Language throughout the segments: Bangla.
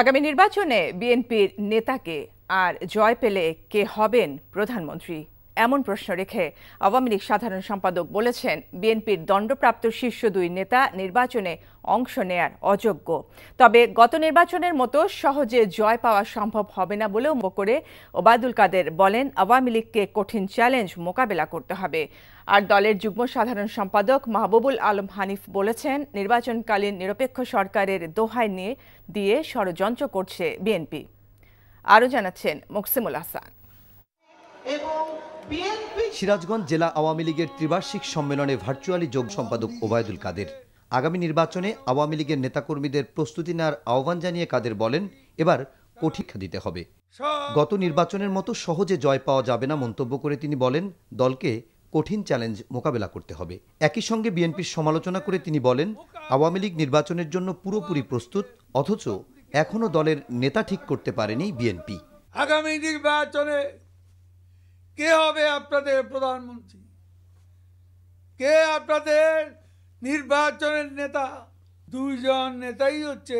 আগামী নির্বাচনে বিএনপির নেতাকে আর জয় পেলে কে হবেন প্রধানমন্ত্রী এমন প্রশ্ন রেখে আওয়ামী লীগ সাধারণ সম্পাদক বলেছেন বিএনপির দণ্ডপ্রাপ্ত শীর্ষ দুই নেতা নির্বাচনে অংশ নেয়ার অযোগ্য তবে গত নির্বাচনের মতো সহজে জয় পাওয়া সম্ভব হবে না বলেও করে ওবায়দুল কাদের বলেন আওয়ামী লীগকে কঠিন চ্যালেঞ্জ মোকাবেলা করতে হবে আর দলের যুগ্ম সাধারণ সম্পাদক মাহবুবুল আলম হানিফ বলেছেন নির্বাচনকালীন নিরপেক্ষ সরকারের দোহাই নিয়ে দিয়ে ষড়যন্ত্র করছে বিএনপি আরও জানাচ্ছেন মকসিমুল হাসান সিরাজগঞ্জ জেলা আওয়ামী লীগের ত্রিবার্ষিক সম্মেলনে ভার্চুয়ালি যোগ সম্পাদক ওবায়দুল কাদের আগামী নির্বাচনে আওয়ামী লীগের নেতাকর্মীদের প্রস্তুতি নেওয়ার আহ্বান জানিয়ে কাদের বলেন এবার কঠিক্ষা দিতে হবে গত নির্বাচনের মতো সহজে জয় পাওয়া যাবে না মন্তব্য করে তিনি বলেন দলকে কঠিন চ্যালেঞ্জ মোকাবেলা করতে হবে একই সঙ্গে বিএনপির সমালোচনা করে তিনি বলেন আওয়ামী লীগ নির্বাচনের জন্য পুরোপুরি প্রস্তুত অথচ এখনও দলের নেতা ঠিক করতে পারেনি বিএনপি আগামী নির্বাচনে কে হবে আপনাদের প্রধানমন্ত্রী কে আপনাদের নির্বাচনের নেতা দুইজন নেতাই হচ্ছে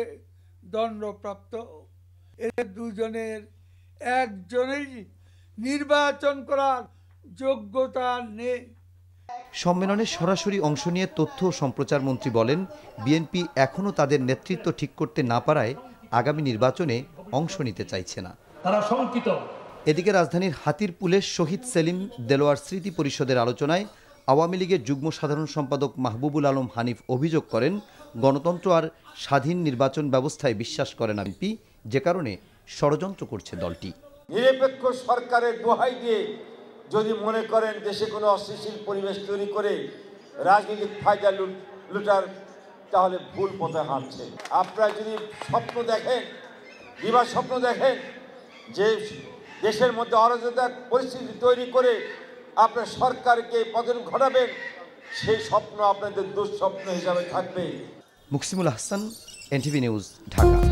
দণ্ডপ্রাপ্ত এদের দুজনের একজনেরই নির্বাচন করার যোগ্যতা নেই সম্মেলনে সরাসরি অংশ নিয়ে তথ্য ও সম্প্রচার মন্ত্রী বলেন বিএনপি এখনও তাদের নেতৃত্ব ঠিক করতে না পারায় আগামী নির্বাচনে অংশ নিতে চাইছে না তারা শঙ্কিত এদিকে রাজধানীর হাতির পুলে শহীদ সেলিম দেলোয়ার স্মৃতি পরিষদের আলোচনায় আওয়ামী লীগের যুগ্ম সাধারণ সম্পাদক মাহবুবুল আলম হানিফ অভিযোগ করেন গণতন্ত্র আর স্বাধীন নির্বাচন ব্যবস্থায় বিশ্বাস করেন এমপি যে কারণে ষড়যন্ত্র করছে দলটি নিরপেক্ষ সরকারের দোহাই দিয়ে যদি মনে করেন দেশে কোনো অস্থিতিশীল পরিবেশ তৈরি করে রাজনৈতিক ফায়দা লুটার তাহলে ভুল পথে হাঁটছে আপনারা যদি স্বপ্ন দেখেন বিবাহ স্বপ্ন দেখেন যে দেশের মধ্যে অরাজকতার পরিস্থিতি তৈরি করে আপনার সরকারকে পতন ঘটাবেন সেই স্বপ্ন আপনাদের দুঃস্বপ্ন হিসাবে থাকবে মুকসিমুল হাসান এনটিভি নিউজ ঢাকা